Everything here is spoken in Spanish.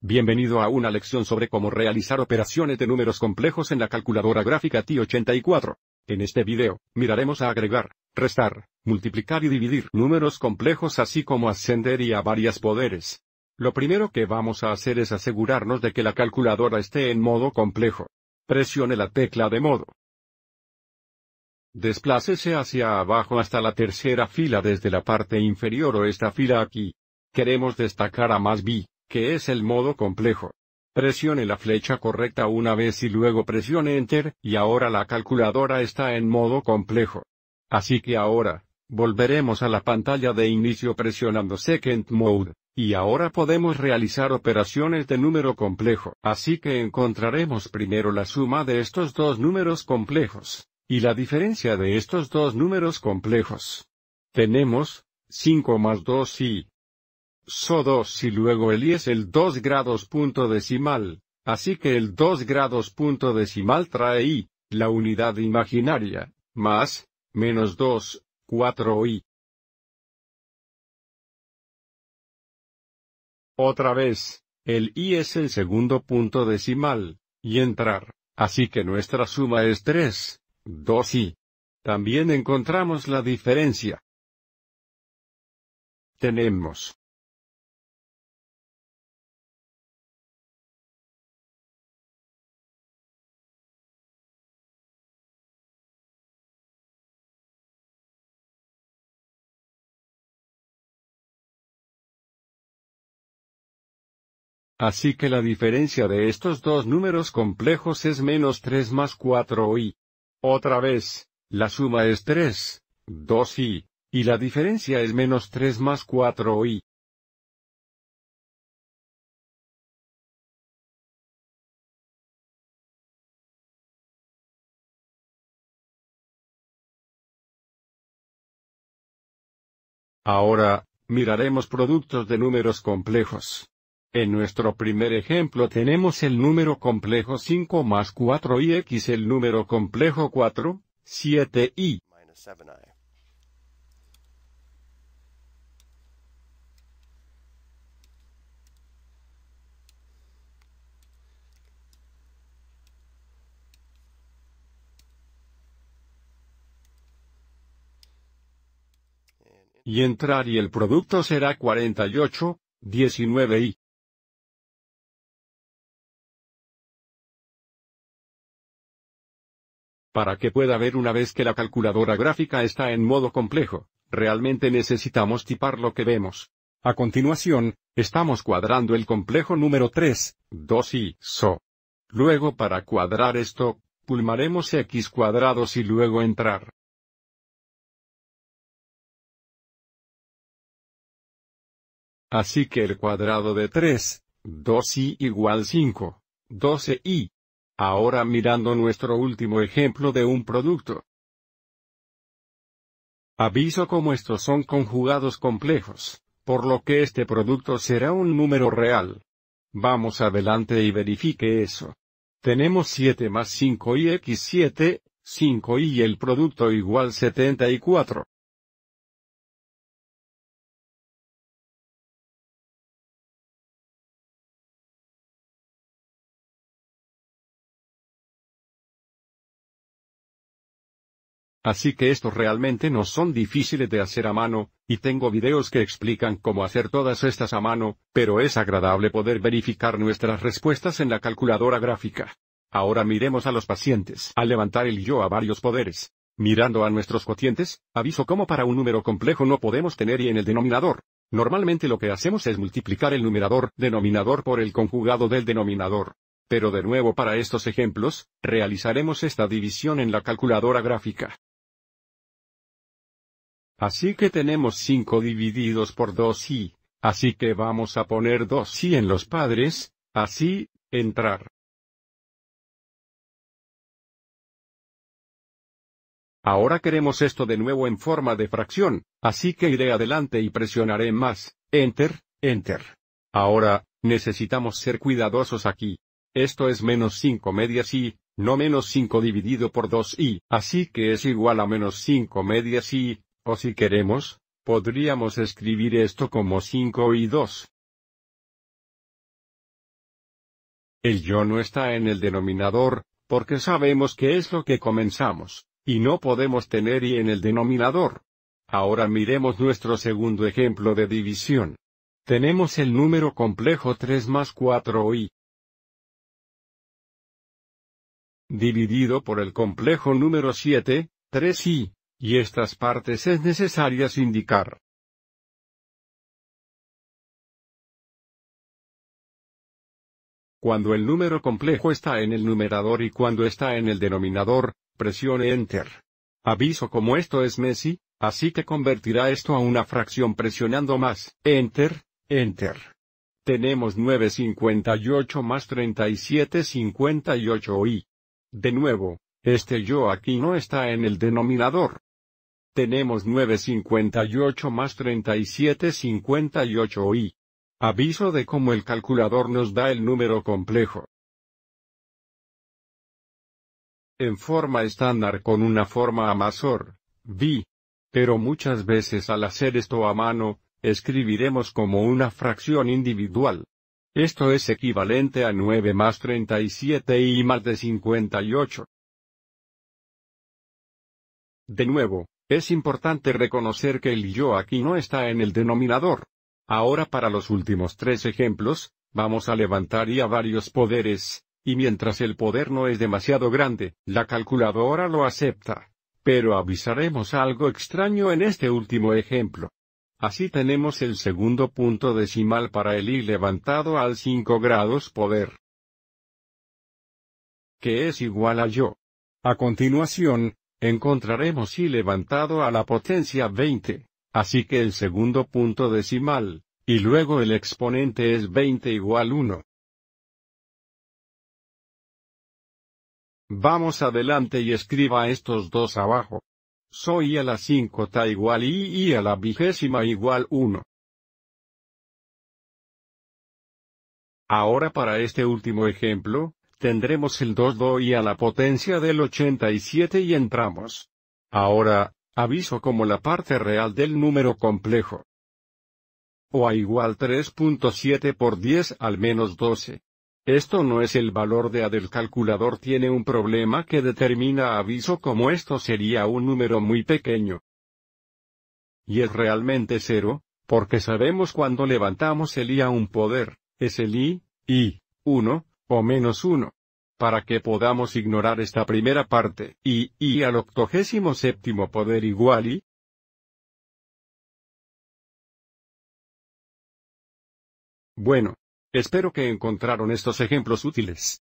Bienvenido a una lección sobre cómo realizar operaciones de números complejos en la calculadora gráfica TI-84. En este video, miraremos a agregar, restar, multiplicar y dividir números complejos así como ascender y a varias poderes. Lo primero que vamos a hacer es asegurarnos de que la calculadora esté en modo complejo. Presione la tecla de modo. Desplácese hacia abajo hasta la tercera fila desde la parte inferior o esta fila aquí. Queremos destacar a más B, que es el modo complejo. Presione la flecha correcta una vez y luego presione Enter, y ahora la calculadora está en modo complejo. Así que ahora, volveremos a la pantalla de inicio presionando Second Mode, y ahora podemos realizar operaciones de número complejo. Así que encontraremos primero la suma de estos dos números complejos, y la diferencia de estos dos números complejos. Tenemos, 5 más 2 y, so 2 y luego el i es el 2 grados punto decimal, así que el 2 grados punto decimal trae i, la unidad imaginaria, más, menos 2, 4 i. Otra vez, el i es el segundo punto decimal, y entrar, así que nuestra suma es 3, 2 i. También encontramos la diferencia. Tenemos Así que la diferencia de estos dos números complejos es menos 3 más 4 i Otra vez, la suma es 3, 2 i y la diferencia es menos 3 más 4 i Ahora, miraremos productos de números complejos. En nuestro primer ejemplo tenemos el número complejo 5 más 4 y x el número complejo 4, 7 y. Y entrar y el producto será 48, 19 y. Para que pueda ver una vez que la calculadora gráfica está en modo complejo, realmente necesitamos tipar lo que vemos. A continuación, estamos cuadrando el complejo número 3, 2 i SO. Luego para cuadrar esto, pulmaremos x cuadrados y luego entrar. Así que el cuadrado de 3, 2 i igual 5, 12 i Ahora mirando nuestro último ejemplo de un producto. Aviso como estos son conjugados complejos, por lo que este producto será un número real. Vamos adelante y verifique eso. Tenemos 7 más 5 y x7, 5 y el producto igual 74. Así que estos realmente no son difíciles de hacer a mano, y tengo videos que explican cómo hacer todas estas a mano, pero es agradable poder verificar nuestras respuestas en la calculadora gráfica. Ahora miremos a los pacientes. Al levantar el yo a varios poderes, mirando a nuestros cocientes, aviso cómo para un número complejo no podemos tener y en el denominador. Normalmente lo que hacemos es multiplicar el numerador denominador por el conjugado del denominador. Pero de nuevo para estos ejemplos, realizaremos esta división en la calculadora gráfica. Así que tenemos 5 divididos por 2 i, así que vamos a poner 2 i en los padres, así, entrar. Ahora queremos esto de nuevo en forma de fracción, así que iré adelante y presionaré más, enter, enter. Ahora, necesitamos ser cuidadosos aquí. Esto es menos 5 medias y, no menos 5 dividido por 2 i, así que es igual a menos 5 medias y, o si queremos, podríamos escribir esto como 5 y 2. El yo no está en el denominador, porque sabemos que es lo que comenzamos, y no podemos tener y en el denominador. Ahora miremos nuestro segundo ejemplo de división. Tenemos el número complejo 3 más 4 i dividido por el complejo número 7, 3 i y estas partes es necesarias indicar. Cuando el número complejo está en el numerador y cuando está en el denominador, presione Enter. Aviso como esto es Messi, así que convertirá esto a una fracción presionando más, Enter, Enter. Tenemos 958 más 3758 y. De nuevo, este yo aquí no está en el denominador. Tenemos 958 más 3758 i aviso de cómo el calculador nos da el número complejo. En forma estándar con una forma amasor, vi. Pero muchas veces al hacer esto a mano, escribiremos como una fracción individual. Esto es equivalente a 9 más 37 y más de 58. De nuevo, es importante reconocer que el yo aquí no está en el denominador. Ahora para los últimos tres ejemplos, vamos a levantar y a varios poderes, y mientras el poder no es demasiado grande, la calculadora lo acepta. Pero avisaremos algo extraño en este último ejemplo. Así tenemos el segundo punto decimal para el i levantado al 5 grados poder, que es igual a yo. A continuación, encontraremos y levantado a la potencia 20, así que el segundo punto decimal, y luego el exponente es 20 igual 1. Vamos adelante y escriba estos dos abajo. Soy a la 5 ta igual i y a la vigésima igual 1. Ahora para este último ejemplo, Tendremos el 2 y a la potencia del 87 y entramos. Ahora, aviso como la parte real del número complejo. O a igual 3.7 por 10 al menos 12. Esto no es el valor de A del calculador tiene un problema que determina aviso como esto sería un número muy pequeño. Y es realmente cero, porque sabemos cuando levantamos el I a un poder, es el I, I, 1, o menos uno, Para que podamos ignorar esta primera parte, y, y al octogésimo séptimo poder igual y, Bueno. Espero que encontraron estos ejemplos útiles.